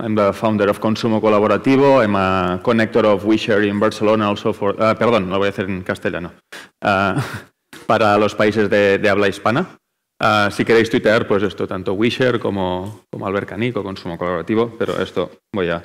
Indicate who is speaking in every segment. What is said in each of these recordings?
Speaker 1: I'm the founder of Consumo Colaborativo. I'm a connector of WeShare in Barcelona also for... Ah, perdón, lo voy a hacer en castellano. Ah, para los países de, habla hispana. Ah, si queréis tuitear, pues esto, tanto WeShare como, como Consumo Colaborativo, pero esto voy a...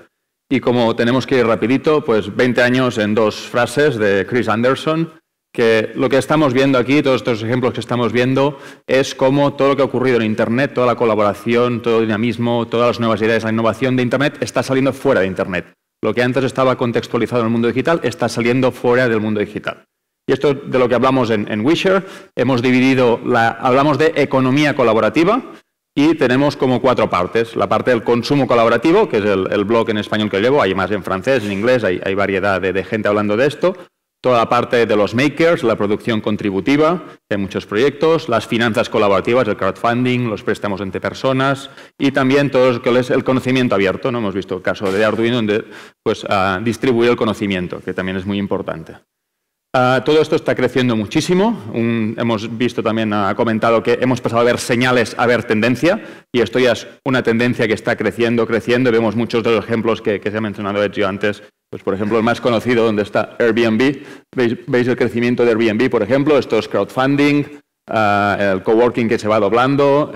Speaker 1: Y como tenemos que ir rapidito, pues 20 años en dos frases de Chris Anderson, que lo que estamos viendo aquí, todos estos ejemplos que estamos viendo, es cómo todo lo que ha ocurrido en Internet, toda la colaboración, todo el dinamismo, todas las nuevas ideas, la innovación de Internet está saliendo fuera de Internet. Lo que antes estaba contextualizado en el mundo digital está saliendo fuera del mundo digital. Y esto de lo que hablamos en, en hemos dividido, la, hablamos de economía colaborativa y tenemos como cuatro partes. La parte del consumo colaborativo, que es el, blog en español que llevo, hay más en francés, en inglés, hay, variedad de gente hablando de esto toda la parte de los makers, la producción contributiva, hay muchos proyectos, las finanzas colaborativas, el crowdfunding, los préstamos entre personas y también todo lo que es el conocimiento abierto. ¿no? Hemos visto el caso de Arduino, donde pues, distribuir el conocimiento, que también es muy importante. todo esto está creciendo muchísimo. hemos visto también, ha comentado que hemos pasado a ver señales a ver tendencia, y esto ya es una tendencia que está creciendo, creciendo. Vemos muchos de los ejemplos que, se ha mencionado antes pues por ejemplo, el más conocido, donde está Airbnb. ¿Veis, el crecimiento de Airbnb, por ejemplo? Esto es crowdfunding, ah, el coworking que se va doblando,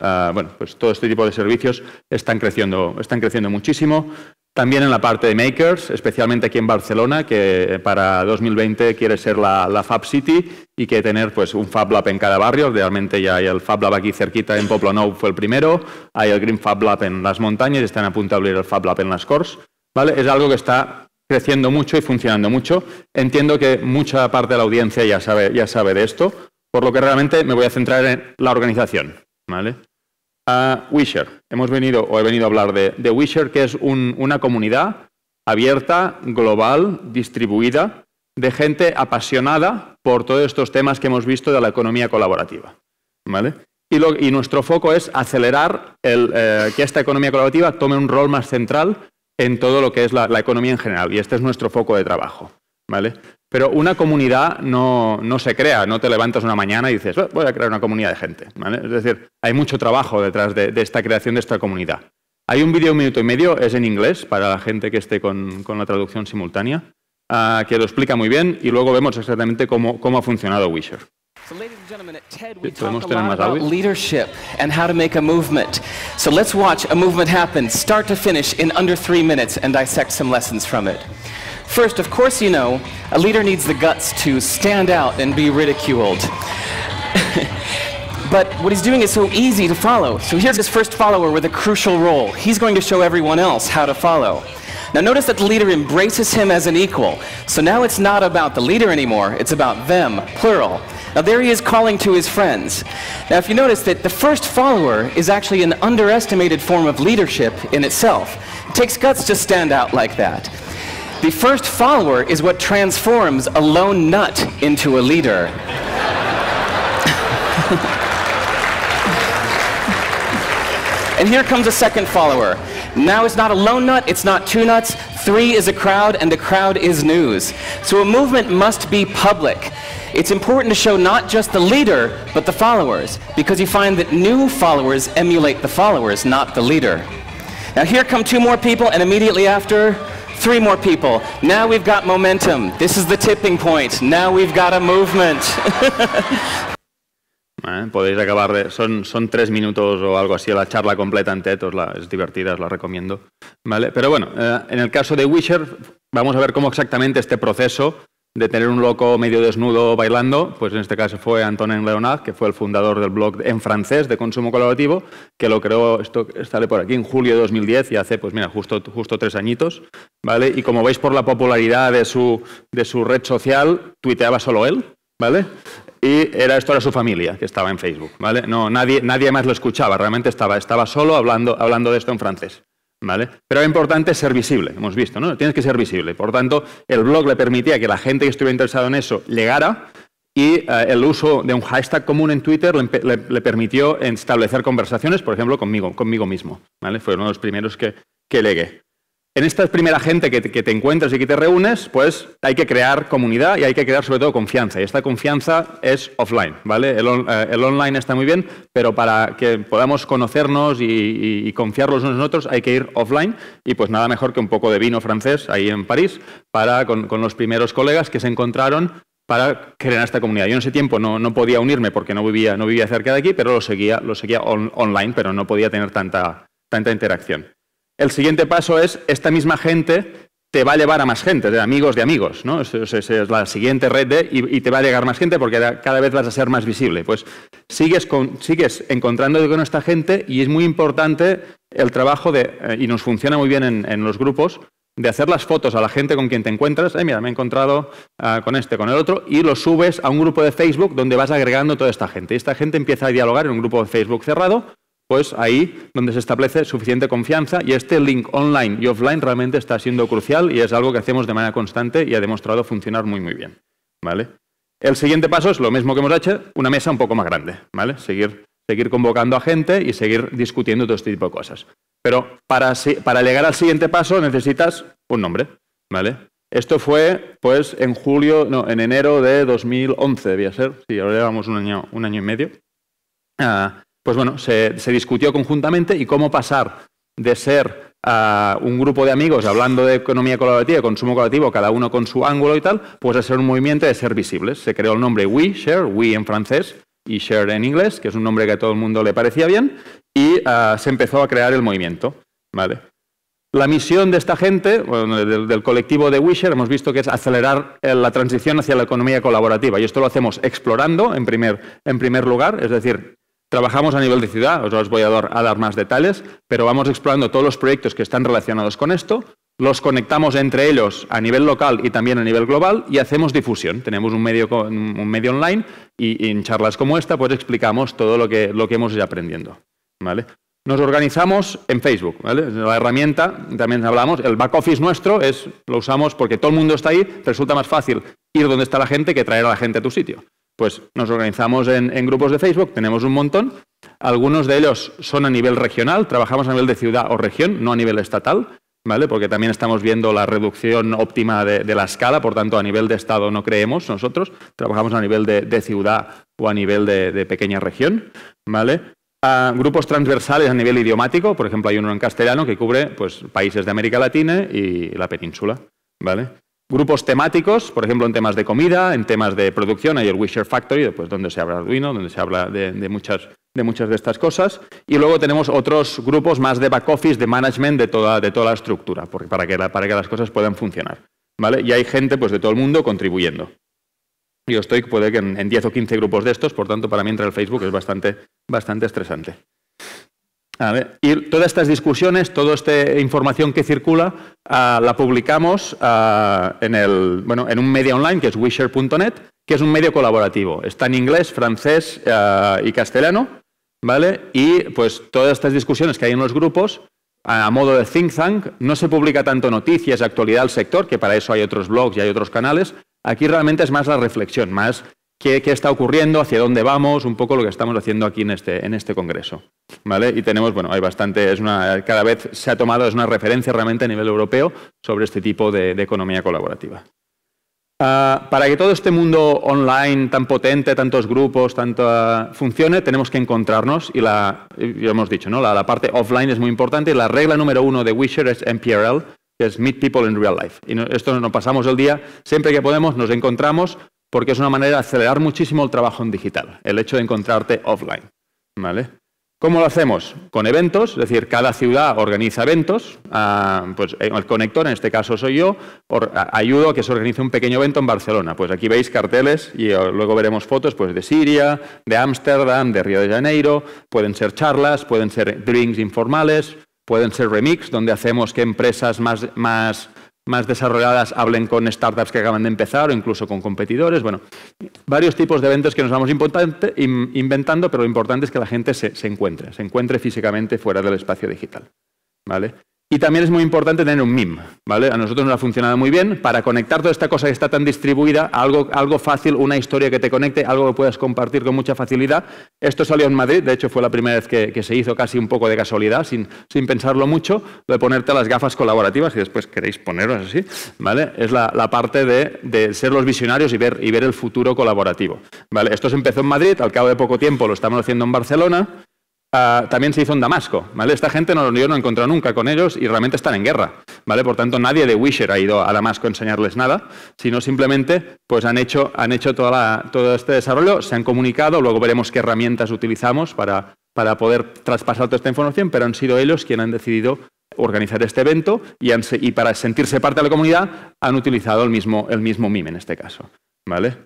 Speaker 1: ah, bueno, pues todo este tipo de servicios están creciendo, están creciendo muchísimo. También en la parte de makers, especialmente aquí en Barcelona, que para 2020 quiere ser la, Fab City y que tener pues, un Fab Lab en cada barrio. Realmente ya hay el Fab Lab aquí cerquita en Poblenou, fue el primero. Hay el Green Fab Lab en las montañas, y están a punto de abrir el Fab Lab en las Corts. Es algo que está creciendo mucho y funcionando mucho. Entiendo que mucha parte de la audiencia ya sabe, de esto, por lo que realmente me voy a centrar en la organización. ¿vale? Wisher. Hemos venido o he venido a hablar de, Wisher, que es una comunidad abierta, global, distribuida, de gente apasionada por todos estos temas que hemos visto de la economía colaborativa. Y, nuestro foco es acelerar eh, que esta economía colaborativa tome un rol más central en todo lo que es la, economía en general, y este es nuestro foco de trabajo. ¿vale? Pero una comunidad no, se crea, no te levantas una mañana y dices, oh, voy a crear una comunidad de gente. Es decir, hay mucho trabajo detrás de, esta creación de esta comunidad. Hay un vídeo, un minuto y medio, es en inglés, para la gente que esté con, la traducción simultánea, ah, que lo explica muy bien y luego vemos exactamente cómo, cómo ha funcionado Wisher.
Speaker 2: So, ladies and gentlemen, at TED, we talk a lot about
Speaker 1: leadership and how to make a movement.
Speaker 2: So, let's watch a movement happen, start to finish, in under three minutes and dissect some lessons from it. First, of course, you know, a leader needs the guts to stand out and be ridiculed. but what he's doing is so easy to follow. So, here's his first follower with a crucial role. He's going to show everyone else how to follow. Now notice that the leader embraces him as an equal. So now it's not about the leader anymore, it's about them, plural. Now there he is calling to his friends. Now if you notice that the first follower is actually an underestimated form of leadership in itself. It takes guts to stand out like that. The first follower is what transforms a lone nut into a leader. and here comes a second follower. Now it's not a lone nut, it's not two nuts, three is a crowd, and the crowd is news. So a movement must be public it's important to show not just the leader, but the followers, because you find that new followers emulate the followers, not the leader. Now here come two more people, and immediately after, three more people. Now we've got momentum. This is the tipping point. Now we've got a movement.
Speaker 1: Eh, podéis acabar de... Son, son tres minutos o algo así, la charla completa en TED, os la, es divertida, os la recomiendo. ¿Vale? Pero bueno, eh, en el caso de Wisher, vamos a ver cómo exactamente este proceso de tener un loco medio desnudo bailando, pues en este caso fue Antonin Leonard, que fue el fundador del blog en francés de consumo colaborativo, que lo creó, esto sale por aquí, en julio de 2010 y hace, pues mira, justo, justo tres añitos, ¿vale? Y como veis por la popularidad de su, de su red social, tuiteaba solo él, ¿vale? Y era, esto era su familia, que estaba en Facebook, ¿vale? No, nadie, nadie más lo escuchaba, realmente estaba, estaba solo hablando, hablando de esto en francés. Pero es importante ser visible, hemos visto, ¿no? Tienes que ser visible. Por tanto, el blog le permitía que la gente que estuviera interesada en eso llegara y eh, el uso de un hashtag común en Twitter le, permitió establecer conversaciones, por ejemplo, conmigo, conmigo mismo. Fue uno de los primeros que, que llegué en esta primera gente que te, encuentras y que te reúnes, pues hay que crear comunidad y hay que crear sobre todo confianza. Y esta confianza es offline, ¿vale? El, eh, online está muy bien, pero para que podamos conocernos y, y, confiar los unos en otros hay que ir offline. Y pues nada mejor que un poco de vino francés ahí en París para con, los primeros colegas que se encontraron para crear esta comunidad. Yo en ese tiempo no, podía unirme porque no vivía, no vivía cerca de aquí, pero lo seguía, lo seguía online, pero no podía tener tanta, tanta interacción el siguiente paso es esta misma gente te va a llevar a más gente, de amigos de amigos, ¿no? Es, la siguiente red de, y, te va a llegar más gente porque cada vez vas a ser más visible. Pues sigues, con, sigues encontrándote con esta gente y es muy importante el trabajo de, eh, y nos funciona muy bien en, los grupos, de hacer las fotos a la gente con quien te encuentras, eh, mira, me he encontrado ah, con este, con el otro, y lo subes a un grupo de Facebook donde vas agregando toda esta gente. Y esta gente empieza a dialogar en un grupo de Facebook cerrado pues ahí donde se establece suficiente confianza y este link online y offline realmente está siendo crucial y es algo que hacemos de manera constante y ha demostrado funcionar muy muy bien. ¿vale? El siguiente paso es lo mismo que hemos hecho, una mesa un poco más grande, ¿vale? Seguir, convocando a gente y seguir discutiendo todo este tipo de cosas. Pero para, llegar al siguiente paso necesitas un nombre, ¿vale? Esto fue, pues, en julio, en enero de 2011, debía ser. Sí, ahora llevamos un año, un año y medio. Ah, pues bueno, se, discutió conjuntamente y cómo pasar de ser ah, un grupo de amigos hablando de economía colaborativa, consumo colaborativo, cada uno con su ángulo y tal, pues a ser un movimiento de ser visibles. Se creó el nombre We Share, We en francés y Share en inglés, que es un nombre que a todo el mundo le parecía bien, y ah, se empezó a crear el movimiento. ¿vale? La misión de esta gente, del, colectivo de Wisher, hemos visto que es acelerar eh, la transición hacia la economía colaborativa. Y esto lo hacemos explorando, en en primer lugar, es decir, Trabajamos a nivel de ciudad, os voy a dar, más detalles, pero vamos explorando todos los proyectos que están relacionados con esto, los conectamos entre ellos a nivel local y también a nivel global y hacemos difusión. Tenemos un medio, online y, en charlas como esta pues explicamos todo lo que, lo que hemos ido aprendiendo. ¿vale? Nos organizamos en Facebook, la herramienta, también hablamos, el back office nuestro es, lo usamos porque todo el mundo está ahí, resulta más fácil ir donde está la gente que traer a la gente a tu sitio. Pues nos organizamos en, grupos de Facebook, tenemos un montón. Algunos de ellos son a nivel regional, trabajamos a nivel de ciudad o región, no a nivel estatal. ¿Vale? Porque también estamos viendo la reducción óptima de, la escala, por tanto, a nivel de Estado no creemos nosotros, trabajamos a nivel de, ciudad o a nivel de, pequeña región, ¿vale? grupos transversales a nivel idiomático, por ejemplo, hay uno en castellano que cubre pues, países de América Latina y la península, ¿vale? Grupos temáticos, por ejemplo, en temas de comida, en temas de producción, hay el Wisher Factory, después donde se habla Arduino, donde se habla de, muchas, de estas cosas. Y luego tenemos otros grupos más de back office, de management de toda, la estructura, porque para, que las cosas puedan funcionar. Y hay gente pues, de todo el mundo contribuyendo. Yo estoy, que en, en 10 o 15 grupos de estos, por tanto, para mí entrar en Facebook es bastante, bastante estresante y todas estas discusiones, toda esta información que circula, ah, la publicamos ah, en, el, bueno, en un medio online que es wisher.net, que es un medio colaborativo. Está en inglés, francés ah, y castellano, ¿vale? Y pues todas estas discusiones que hay en los grupos, a modo de think tank, no se publica tanto noticias, de actualidad al sector, que para eso hay otros blogs y hay otros canales. Aquí realmente es más la reflexión, más qué, está ocurriendo, hacia dónde vamos, un poco lo que estamos haciendo aquí en este, en este congreso. ¿Vale? Y tenemos, bueno, hay bastante, es una, cada vez se ha tomado, es una referencia realmente a nivel europeo sobre este tipo de, economía colaborativa. Ah, para que todo este mundo online tan potente, tantos grupos, tanto funcione, tenemos que encontrarnos y la, hemos dicho, ¿no? La, parte offline es muy importante y la regla número uno de Wisher es MPRL, que es Meet People in Real Life. Y esto nos pasamos el día, siempre que podemos nos encontramos, porque es una manera de acelerar muchísimo el trabajo en digital, el hecho de encontrarte offline. ¿vale? ¿Cómo lo hacemos? Con eventos, es decir, cada ciudad organiza eventos, ah, pues eh, el conector, en este caso soy yo, ayudo a que se organice un pequeño evento en Barcelona. Pues aquí veis carteles y eh, luego veremos fotos pues, de Siria, de Ámsterdam, de Río de Janeiro, pueden ser charlas, pueden ser drinks informales, pueden ser remix, donde hacemos que empresas más más desarrolladas hablen con startups que acaban de empezar o incluso con competidores. Bueno, varios tipos de eventos que nos vamos inventando, pero lo importante es que la gente se, encuentre, se encuentre físicamente fuera del espacio digital. ¿vale? Y también es muy importante tener un meme, ¿vale? A nosotros nos ha funcionado muy bien para conectar toda esta cosa que está tan distribuida algo, algo fácil, una historia que te conecte, algo que puedas compartir con mucha facilidad. Esto salió en Madrid, de hecho fue la primera vez que, se hizo casi un poco de casualidad, sin, sin, pensarlo mucho, de ponerte las gafas colaborativas, y después queréis poneros así, ¿vale? Es la, parte de, ser los visionarios y ver, y ver el futuro colaborativo, ¿vale? Esto se empezó en Madrid, al cabo de poco tiempo lo estamos haciendo en Barcelona, Ah, también se hizo en Damasco. Esta gente no, yo no he encontrado nunca con ellos y realmente están en guerra. ¿vale? Por tanto, nadie de Wisher ha ido a Damasco a enseñarles nada, sino simplemente pues, han hecho, todo este desarrollo, se han comunicado, luego veremos qué herramientas utilizamos para, poder traspasar toda esta información, pero han sido ellos quienes han decidido organizar este evento y, han, y, para sentirse parte de la comunidad han utilizado el mismo, el MIME en este caso. ¿vale?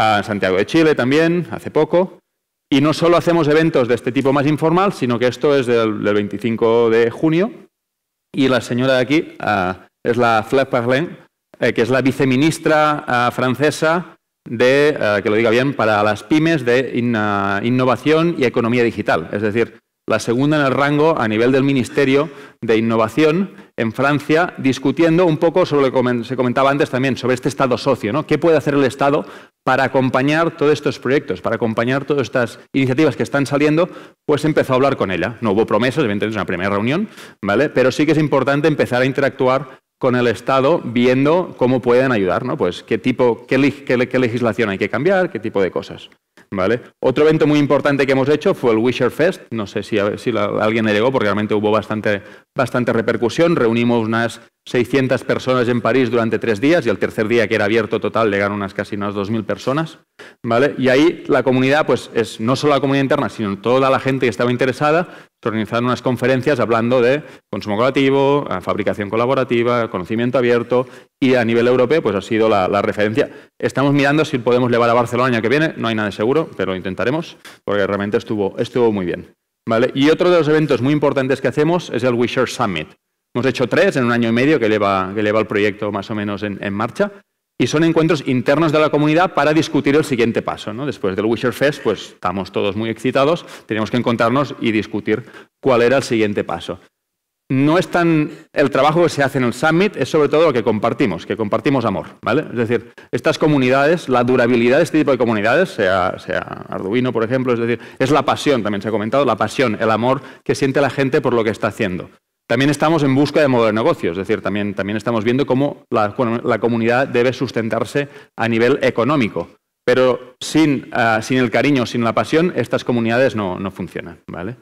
Speaker 1: A ah, Santiago de Chile también, hace poco. Y no solo hacemos eventos de este tipo más informal, sino que esto es del, 25 de junio. Y la señora de aquí ah, es la Fleur Parlin, eh, que es la viceministra ah, francesa de, ah, que lo diga bien, para las pymes de innovación y economía digital. Es decir, la segunda en el rango a nivel del Ministerio de Innovación en Francia discutiendo un poco sobre lo que se comentaba antes también, sobre este Estado socio. ¿no? ¿Qué puede hacer el Estado para acompañar todos estos proyectos, para acompañar todas estas iniciativas que están saliendo? Pues empezó a hablar con ella. No hubo promesas, evidentemente es una primera reunión, ¿vale? pero sí que es importante empezar a interactuar con el Estado viendo cómo pueden ayudar, ¿no? Pues qué tipo, qué legislación hay que cambiar, qué tipo de cosas. Otro evento muy importante que hemos hecho fue el Wisher Fest. No sé si, si alguien le llegó, porque realmente hubo bastante, bastante repercusión. Reunimos unas 600 personas en París durante tres días y el tercer día que era abierto total llegaron unas casi unas 2.000 personas, ¿vale? Y ahí la comunidad, pues es no solo la comunidad interna, sino toda la gente que estaba interesada, organizaron unas conferencias hablando de consumo colaborativo, fabricación colaborativa, conocimiento abierto y a nivel europeo, pues ha sido la, referencia. Estamos mirando si podemos llevar a Barcelona el año que viene, no hay nada de seguro, pero lo intentaremos, porque realmente estuvo, muy bien. ¿Vale? Y otro de los eventos muy importantes que hacemos es el WeShare Summit. Hemos hecho tres en un año y medio que lleva, el proyecto más o menos en, marcha. Y son encuentros internos de la comunidad para discutir el siguiente paso. Después del Wisher Fest, pues estamos todos muy excitados, tenemos que encontrarnos y discutir cuál era el siguiente paso. No es tan el trabajo que se hace en el Summit, es sobre todo lo que compartimos, que compartimos amor. Es decir, estas comunidades, la durabilidad de este tipo de comunidades, sea, sea Arduino, por ejemplo, es decir, es la pasión, también se ha comentado, la pasión, el amor que siente la gente por lo que está haciendo. También estamos en busca de modelos de negocio, es decir, también, también estamos viendo cómo la, comunidad debe sustentarse a nivel económico. Pero sin, ah, sin el cariño, sin la pasión, estas comunidades no, funcionan. ¿vale?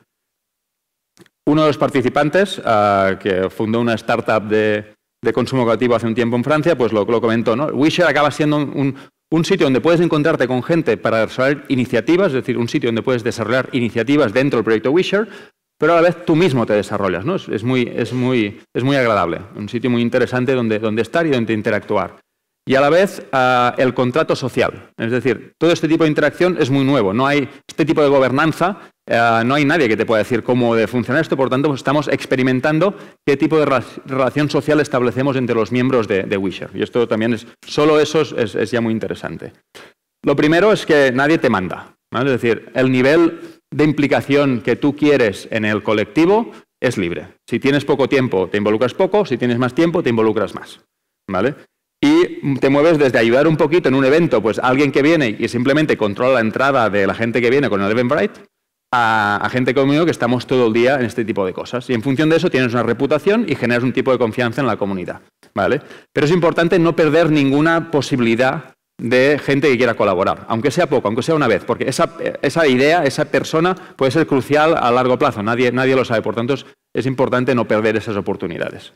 Speaker 1: Uno de los participantes, ah, que fundó una startup de, consumo creativo hace un tiempo en Francia, pues lo, comentó. ¿no? Wisher acaba siendo un, sitio donde puedes encontrarte con gente para desarrollar iniciativas, es decir, un sitio donde puedes desarrollar iniciativas dentro del proyecto Wisher, pero a la vez tú mismo te desarrollas, ¿no? Es, muy, es agradable, un sitio muy interesante donde, estar y donde interactuar. Y a la vez ah, el contrato social, es decir, todo este tipo de interacción es muy nuevo, no hay este tipo de gobernanza, ah, no hay nadie que te pueda decir cómo funciona funcionar esto, por tanto pues, estamos experimentando qué tipo de relación social establecemos entre los miembros de, Wisher. Y esto también es, solo eso es, ya muy interesante. Lo primero es que nadie te manda, es decir, el nivel de implicación que tú quieres en el colectivo es libre. Si tienes poco tiempo, te involucras poco, si tienes más tiempo, te involucras más. ¿Vale? Y te mueves desde ayudar un poquito en un evento, pues alguien que viene y simplemente controla la entrada de la gente que viene con el Eventbrite, a, gente como yo que estamos todo el día en este tipo de cosas. Y en función de eso tienes una reputación y generas un tipo de confianza en la comunidad. ¿Vale? Pero es importante no perder ninguna posibilidad de gente que quiera colaborar, aunque sea poco, aunque sea una vez, porque esa, idea, esa persona puede ser crucial a largo plazo, nadie, nadie lo sabe, por tanto es, importante no perder esas oportunidades.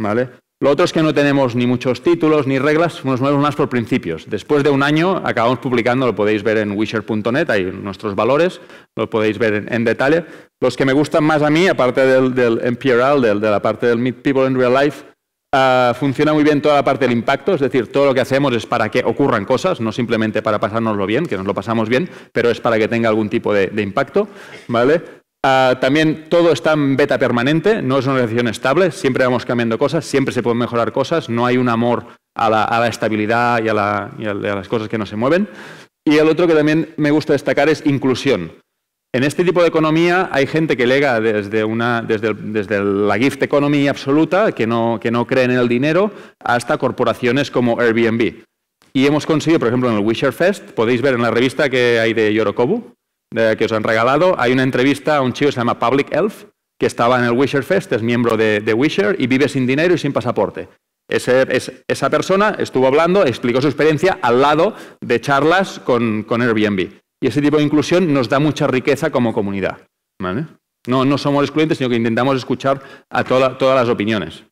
Speaker 1: ¿vale? Lo otro es que no tenemos ni muchos títulos ni reglas, nos nuevos más por principios. Después de un año acabamos publicando, lo podéis ver en wisher.net, hay nuestros valores, lo podéis ver en, detalle. Los que me gustan más a mí, aparte del, del MPRL, del, de la parte del Meet People in Real Life, Ah, funciona muy bien toda la parte del impacto, es decir, todo lo que hacemos es para que ocurran cosas, no simplemente para pasárnoslo bien, que nos lo pasamos bien, pero es para que tenga algún tipo de, impacto, ¿vale? Ah, también todo está en beta permanente, no es una organización estable, siempre vamos cambiando cosas, siempre se pueden mejorar cosas, no hay un amor a la, estabilidad y a las cosas que no se mueven. Y el otro que también me gusta destacar es inclusión. En este tipo de economía hay gente que lega desde, la gift economy absoluta, que no, cree en el dinero, hasta corporaciones como Airbnb. Y hemos conseguido, por ejemplo, en el Wisher Fest, podéis ver en la revista que hay de Yorokobu, que os han regalado, hay una entrevista a un chico que se llama Public Elf, que estaba en el Wisher Fest, es miembro de, Wisher y vive sin dinero y sin pasaporte. esa persona estuvo hablando, explicó su experiencia al lado de charlas con Airbnb. Y ese tipo de inclusión nos da mucha riqueza como comunidad. No, no somos excluyentes, sino que intentamos escuchar a todas las opiniones.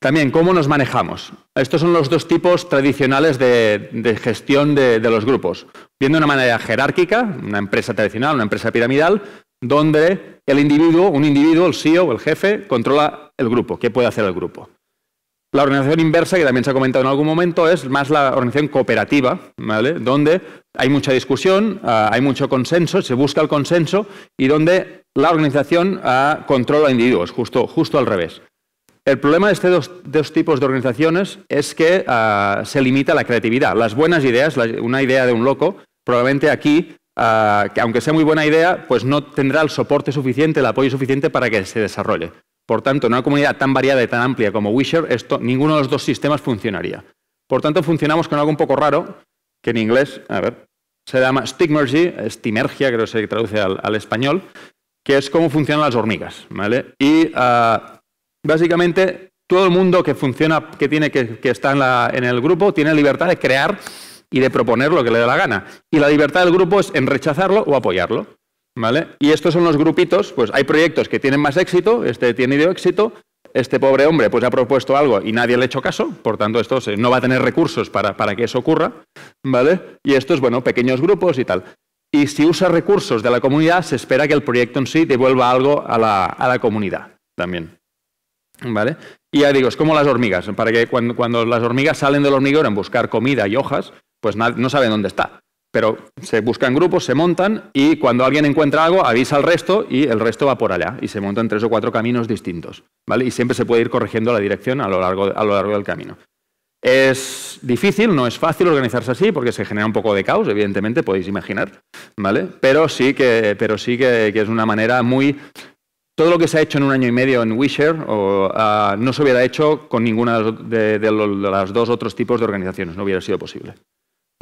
Speaker 1: También, ¿cómo nos manejamos? Estos son los dos tipos tradicionales de, gestión de, los grupos. Viendo una manera jerárquica, una empresa tradicional, una empresa piramidal, donde el individuo, un individuo, el CEO, el jefe, controla el grupo, qué puede hacer el grupo. La organización inversa, que también se ha comentado en algún momento, es más la organización cooperativa, ¿vale? donde hay mucha discusión, eh, hay mucho consenso, se busca el consenso y donde la organización eh, controla a individuos, justo, justo al revés. El problema de estos dos, tipos de organizaciones es que eh, se limita la creatividad. Las buenas ideas, una idea de un loco, probablemente aquí, aunque sea muy buena idea, pues no tendrá el soporte suficiente, el apoyo suficiente para que se desarrolle. Por tanto, en una comunidad tan variada y tan amplia como Wisher, esto, ninguno de los dos sistemas funcionaría. Por tanto, funcionamos con algo un poco raro, que en inglés, a ver, se llama stigmergy, estimergia, creo que se traduce al, español, que es cómo funcionan las hormigas, Y ah, básicamente todo el mundo que funciona, que tiene que, está en, el grupo, tiene libertad de crear y de proponer lo que le dé la gana. Y la libertad del grupo es en rechazarlo o apoyarlo, ¿vale? Y estos son los grupitos, pues hay proyectos que tienen más éxito, este tiene éxito, este pobre hombre pues ha propuesto algo y nadie le ha hecho caso, por tanto esto no va a tener recursos para, que eso ocurra, ¿vale? Y esto es, bueno, pequeños grupos y tal. Y si usa recursos de la comunidad, se espera que el proyecto en sí devuelva algo a la, a la comunidad también, ¿vale? Y ya digo, es como las hormigas, para que cuando, cuando las hormigas salen del hormiguero en buscar comida y hojas, pues no saben dónde está. Pero se buscan grupos, se montan y cuando alguien encuentra algo avisa al resto y el resto va por allá y se montan tres o cuatro caminos distintos. ¿vale? Y siempre se puede ir corrigiendo la dirección a lo largo, del camino. Es difícil, no es fácil organizarse así porque se genera un poco de caos, evidentemente, podéis imaginar, ¿vale? Pero sí que, pero sí que, es una manera muy... Todo lo que se ha hecho en un año y medio en Wisher ah, no se hubiera hecho con ninguna de, las de, dos otros tipos de organizaciones, no hubiera sido posible,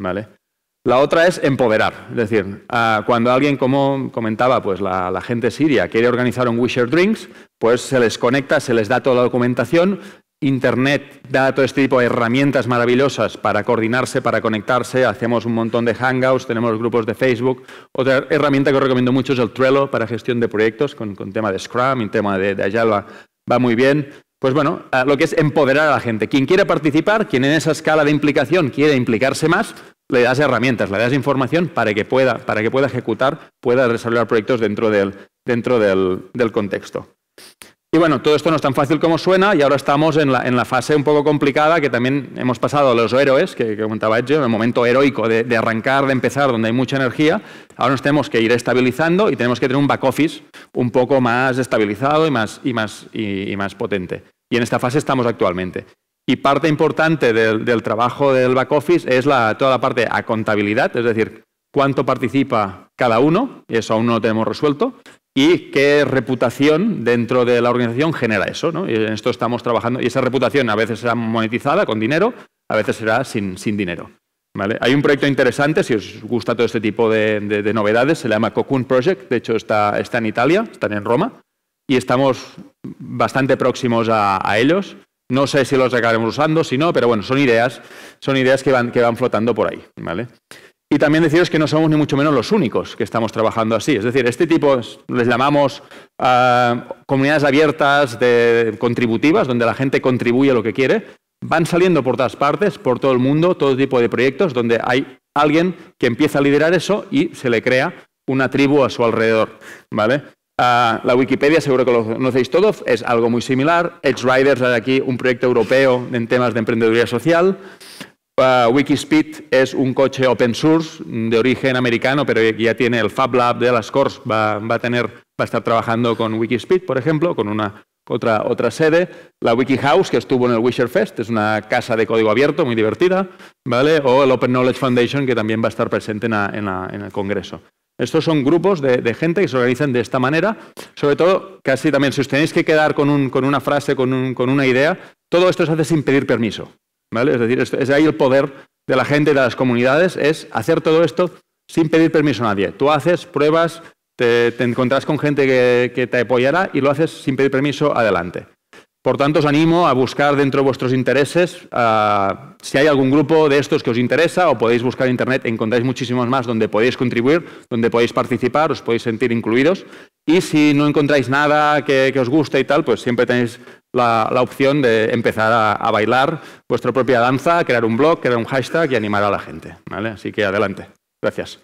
Speaker 1: ¿vale? La otra es empoderar, es decir, ah, cuando alguien, como comentaba, pues la, gente siria quiere organizar un Wisher Drinks, pues se les conecta, se les da toda la documentación, Internet da todo este tipo de herramientas maravillosas para coordinarse, para conectarse. Hacemos un montón de hangouts, tenemos grupos de Facebook. Otra herramienta que os recomiendo mucho es el Trello para gestión de proyectos con, tema de Scrum y tema de, de Agile va, muy bien. Pues bueno, lo que es empoderar a la gente. Quien quiera participar, quien en esa escala de implicación quiere implicarse más, le das herramientas, le das información para que pueda, para que pueda ejecutar, pueda desarrollar proyectos dentro del, dentro del, del contexto. Y bueno, todo esto no es tan fácil como suena y ahora estamos en la, fase un poco complicada que también hemos pasado a los héroes, que, que comentaba Edge, el momento heroico de, arrancar, de empezar, donde hay mucha energía. Ahora nos tenemos que ir estabilizando y tenemos que tener un back office un poco más estabilizado y más, y más, y, más potente. Y en esta fase estamos actualmente. Y parte importante del, trabajo del back office es la, toda la parte a contabilidad, es decir, cuánto participa cada uno, y eso aún no lo tenemos resuelto, y qué reputación dentro de la organización genera eso. ¿no? Y en esto estamos trabajando. Y esa reputación a veces será monetizada con dinero, a veces será sin, dinero. ¿vale? Hay un proyecto interesante, si os gusta todo este tipo de, novedades, se llama Cocoon Project, de hecho está, en Italia, está en Roma, y estamos bastante próximos a, ellos. No sé si los acabaremos usando, si no, pero bueno, son ideas, son ideas que van, que van flotando por ahí. ¿vale? Y también deciros que no somos ni mucho menos los únicos que estamos trabajando así. Es decir, este tipo les llamamos ah, comunidades abiertas contributivas, donde la gente contribuye lo que quiere. Van saliendo por todas partes, por todo el mundo, todo tipo de proyectos donde hay alguien que empieza a liderar eso y se le crea una tribu a su alrededor. ¿vale? Ah, la Wikipedia, seguro que lo conocéis todos, es algo muy similar. Edge Riders, hay aquí un proyecto europeo en temas de emprendeduría social. Ah, Wikispeed es un coche open source mm, de origen americano, pero ya tiene el Fab Lab de las Cores. Va, a estar trabajando con Wikispeed, por ejemplo, con otra, sede. La WikiHouse, que estuvo en el Wisher Fest, es una casa de código abierto muy divertida, ¿vale? O el Open Knowledge Foundation, que también va a estar presente en, el Congreso. Estos son grupos de, gente que se organizan de esta manera. Sobre todo, casi también, si os tenéis que quedar con, una frase, con, con una idea, todo esto se hace sin pedir permiso. Es decir, es, ahí el poder de la gente de las comunidades, es hacer todo esto sin pedir permiso a nadie. Tú haces pruebas, te, te encontrás con gente que, te apoyará y lo haces sin pedir permiso adelante. Por tanto, os animo a buscar dentro de vuestros intereses si hay algún grupo de estos que os interesa o podéis buscar Internet, encontráis muchísimos más donde podéis contribuir, donde podéis participar, os podéis sentir incluidos y si no encontráis nada que, os guste y tal, pues siempre tenéis la, opción de empezar a, bailar vuestra propia danza, crear un blog, crear un hashtag y animar a la gente. Así que adelante. Gracias.